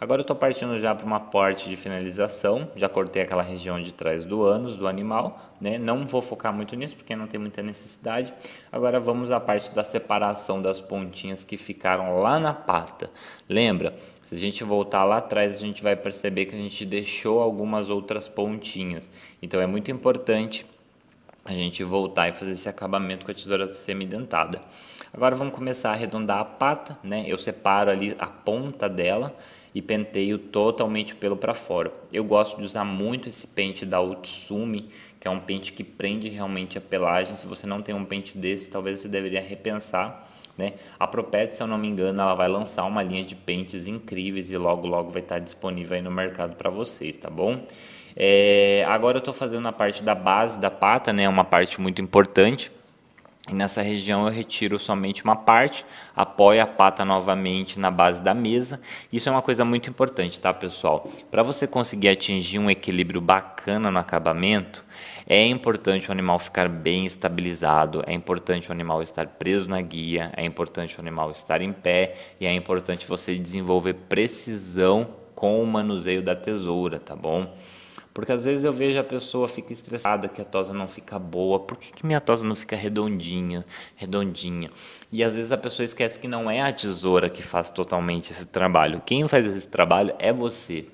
Agora eu estou partindo já para uma parte de finalização, já cortei aquela região de trás do ânus do animal, né? Não vou focar muito nisso porque não tem muita necessidade. Agora vamos à parte da separação das pontinhas que ficaram lá na pata. Lembra? Se a gente voltar lá atrás, a gente vai perceber que a gente deixou algumas outras pontinhas. Então é muito importante a gente voltar e fazer esse acabamento com a tesoura semidentada. Agora vamos começar a arredondar a pata, né? Eu separo ali a ponta dela e penteio totalmente o pelo para fora. Eu gosto de usar muito esse pente da Utsumi, que é um pente que prende realmente a pelagem. Se você não tem um pente desse, talvez você deveria repensar. Né? A Propet, se eu não me engano, ela vai lançar uma linha de pentes incríveis e logo logo vai estar disponível aí no mercado para vocês, tá bom? É, agora eu estou fazendo a parte da base da pata, né? É uma parte muito importante. E nessa região eu retiro somente uma parte, apoio a pata novamente na base da mesa. Isso é uma coisa muito importante, tá, pessoal? Para você conseguir atingir um equilíbrio bacana no acabamento, é importante o animal ficar bem estabilizado, é importante o animal estar preso na guia, é importante o animal estar em pé e é importante você desenvolver precisão com o manuseio da tesoura, tá bom? Porque às vezes eu vejo a pessoa fica estressada que a tosa não fica boa, por que, que minha tosa não fica redondinha, redondinha? E às vezes a pessoa esquece que não é a tesoura que faz totalmente esse trabalho. Quem faz esse trabalho é você.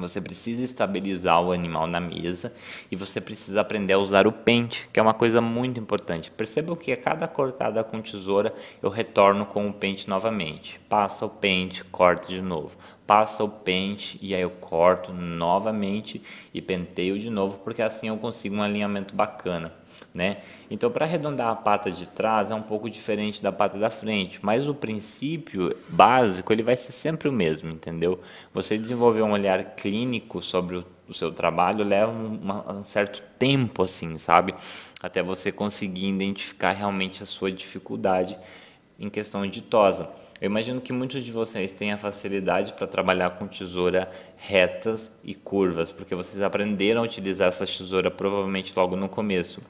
Você precisa estabilizar o animal na mesa e você precisa aprender a usar o pente, que é uma coisa muito importante. Percebam que a cada cortada com tesoura eu retorno com o pente novamente. Passa o pente, corta de novo. Passa o pente e aí eu corto novamente e penteio de novo, porque assim eu consigo um alinhamento bacana né? Então, para arredondar a pata de trás é um pouco diferente da pata da frente, mas o princípio básico ele vai ser sempre o mesmo, entendeu? Você desenvolver um olhar clínico sobre o, o seu trabalho leva uma, um certo tempo, assim, sabe? Até você conseguir identificar realmente a sua dificuldade em questão de tosa. Eu imagino que muitos de vocês têm a facilidade para trabalhar com tesoura retas e curvas, porque vocês aprenderam a utilizar essa tesoura provavelmente logo no começo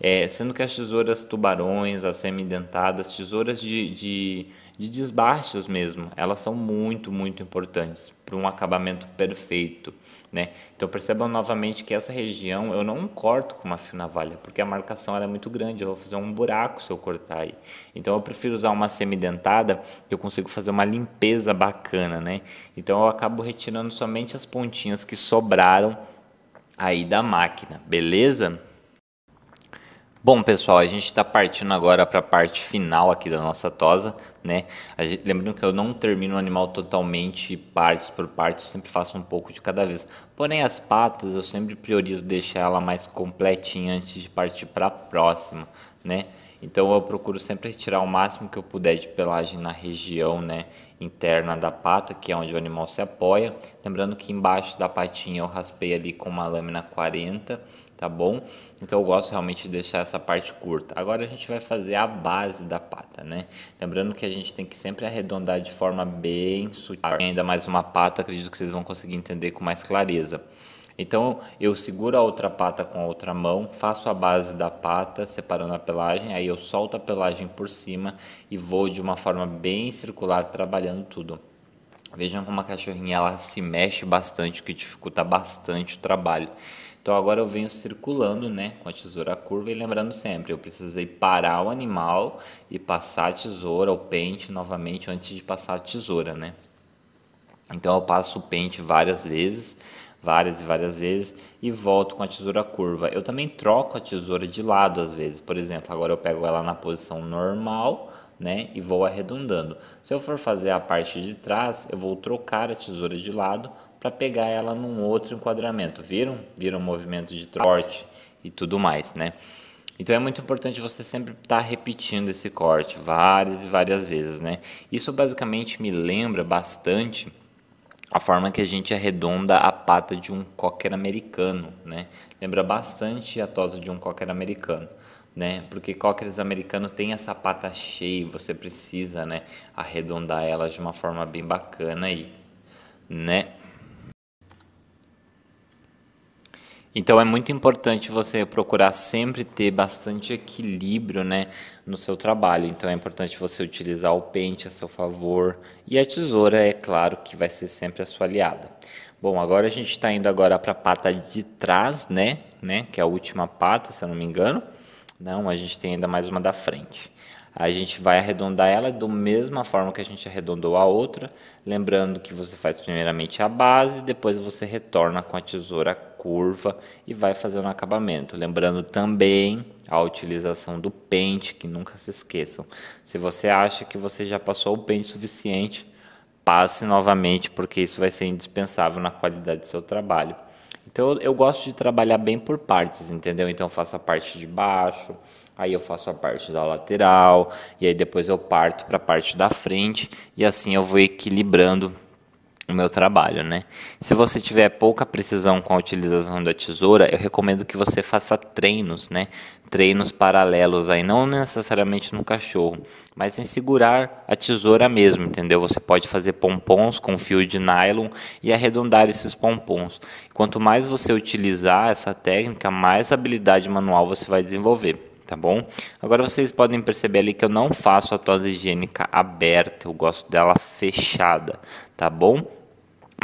é, sendo que as tesouras tubarões, as semidentadas, tesouras de, de, de desbastes mesmo, elas são muito, muito importantes para um acabamento perfeito. Né? Então percebam novamente que essa região eu não corto com uma fio navalha, porque a marcação é muito grande, eu vou fazer um buraco se eu cortar aí. Então eu prefiro usar uma semidentada, que eu consigo fazer uma limpeza bacana, né? Então eu acabo retirando somente as pontinhas que sobraram aí da máquina, beleza? Bom, pessoal, a gente está partindo agora para a parte final aqui da nossa tosa, né? Gente, lembrando que eu não termino o animal totalmente partes por partes, eu sempre faço um pouco de cada vez. Porém, as patas eu sempre priorizo deixar ela mais completinha antes de partir para a próxima, né? Então eu procuro sempre retirar o máximo que eu puder de pelagem na região né, interna da pata, que é onde o animal se apoia. Lembrando que embaixo da patinha eu raspei ali com uma lâmina 40 tá bom? Então eu gosto realmente de deixar essa parte curta. Agora a gente vai fazer a base da pata, né? Lembrando que a gente tem que sempre arredondar de forma bem sutil. Ainda mais uma pata, acredito que vocês vão conseguir entender com mais clareza. Então eu seguro a outra pata com a outra mão, faço a base da pata separando a pelagem, aí eu solto a pelagem por cima e vou de uma forma bem circular trabalhando tudo. Vejam como a cachorrinha ela se mexe bastante, o que dificulta bastante o trabalho. Então agora eu venho circulando, né, com a tesoura curva e lembrando sempre, eu precisei parar o animal e passar a tesoura, o pente novamente antes de passar a tesoura, né? Então eu passo o pente várias vezes, várias e várias vezes e volto com a tesoura curva. Eu também troco a tesoura de lado às vezes. Por exemplo, agora eu pego ela na posição normal né? E vou arredondando. Se eu for fazer a parte de trás, eu vou trocar a tesoura de lado para pegar ela num outro enquadramento. Viram? Viram o movimento de corte e tudo mais, né? Então é muito importante você sempre estar tá repetindo esse corte várias e várias vezes, né? Isso basicamente me lembra bastante a forma que a gente arredonda a pata de um cocker americano, né? Lembra bastante a tosa de um cocker americano né? Porque qualquer americano tem essa pata cheia e você precisa, né, arredondar ela de uma forma bem bacana aí, né? Então é muito importante você procurar sempre ter bastante equilíbrio, né, no seu trabalho. Então é importante você utilizar o pente a seu favor e a tesoura, é claro, que vai ser sempre a sua aliada. Bom, agora a gente está indo agora para a pata de trás, né, né, que é a última pata, se eu não me engano. Não, a gente tem ainda mais uma da frente. A gente vai arredondar ela da mesma forma que a gente arredondou a outra, lembrando que você faz primeiramente a base, depois você retorna com a tesoura curva e vai fazendo o acabamento. Lembrando também a utilização do pente, que nunca se esqueçam. Se você acha que você já passou o pente suficiente, passe novamente, porque isso vai ser indispensável na qualidade do seu trabalho. Então eu, eu gosto de trabalhar bem por partes, entendeu? Então eu faço a parte de baixo, aí eu faço a parte da lateral, e aí depois eu parto para a parte da frente, e assim eu vou equilibrando no meu trabalho, né? Se você tiver pouca precisão com a utilização da tesoura, eu recomendo que você faça treinos, né? Treinos paralelos aí, não necessariamente no cachorro, mas em segurar a tesoura mesmo, entendeu? Você pode fazer pompons com fio de nylon e arredondar esses pompons. Quanto mais você utilizar essa técnica, mais habilidade manual você vai desenvolver tá bom? Agora vocês podem perceber ali que eu não faço a tosa higiênica aberta, eu gosto dela fechada, tá bom?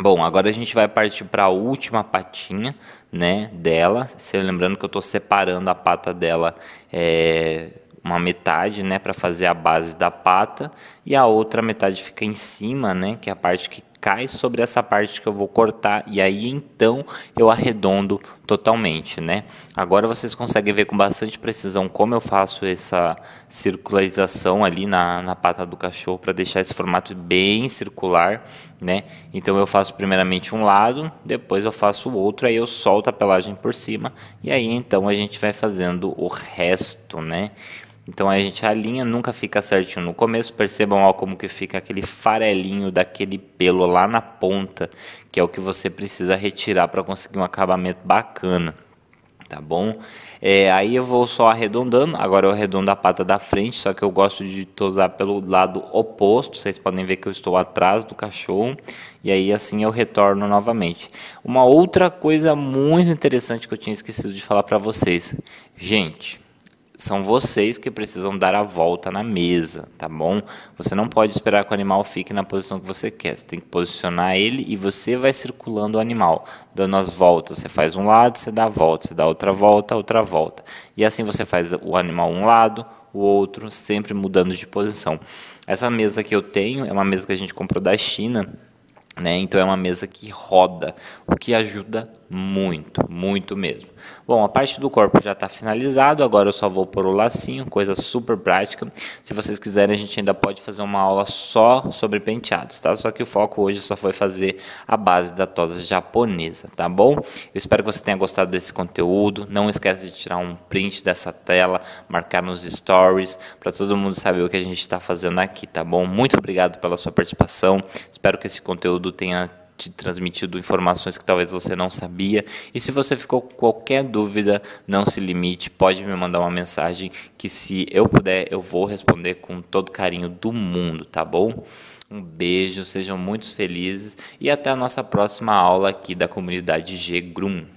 Bom, agora a gente vai partir para a última patinha, né, dela. lembrando que eu estou separando a pata dela é, uma metade, né, para fazer a base da pata, e a outra metade fica em cima, né, que é a parte que cai sobre essa parte que eu vou cortar e aí então eu arredondo totalmente, né? Agora vocês conseguem ver com bastante precisão como eu faço essa circularização ali na, na pata do cachorro para deixar esse formato bem circular, né? Então eu faço primeiramente um lado, depois eu faço o outro, aí eu solto a pelagem por cima e aí então a gente vai fazendo o resto, né? Então a gente alinha, nunca fica certinho. No começo, percebam ó, como que fica aquele farelinho daquele pelo lá na ponta, que é o que você precisa retirar para conseguir um acabamento bacana. Tá bom? É, aí eu vou só arredondando. Agora eu arredondo a pata da frente, só que eu gosto de tosar pelo lado oposto. Vocês podem ver que eu estou atrás do cachorro. E aí assim eu retorno novamente. Uma outra coisa muito interessante que eu tinha esquecido de falar para vocês. Gente, são vocês que precisam dar a volta na mesa, tá bom? Você não pode esperar que o animal fique na posição que você quer. Você tem que posicionar ele e você vai circulando o animal, dando as voltas. Você faz um lado, você dá a volta, você dá outra volta, outra volta. E assim você faz o animal um lado, o outro, sempre mudando de posição. Essa mesa que eu tenho é uma mesa que a gente comprou da China, né? Então é uma mesa que roda, o que ajuda muito, muito mesmo. Bom, a parte do corpo já está finalizado, agora eu só vou pôr o lacinho, coisa super prática. Se vocês quiserem, a gente ainda pode fazer uma aula só sobre penteados, tá? Só que o foco hoje só foi fazer a base da tosa japonesa, tá bom? Eu espero que você tenha gostado desse conteúdo. Não esquece de tirar um print dessa tela, marcar nos stories, para todo mundo saber o que a gente está fazendo aqui, tá bom? Muito obrigado pela sua participação. Espero que esse conteúdo tenha te transmitido informações que talvez você não sabia. E se você ficou com qualquer dúvida, não se limite, pode me mandar uma mensagem que se eu puder, eu vou responder com todo carinho do mundo, tá bom? Um beijo, sejam muito felizes e até a nossa próxima aula aqui da comunidade G Grum.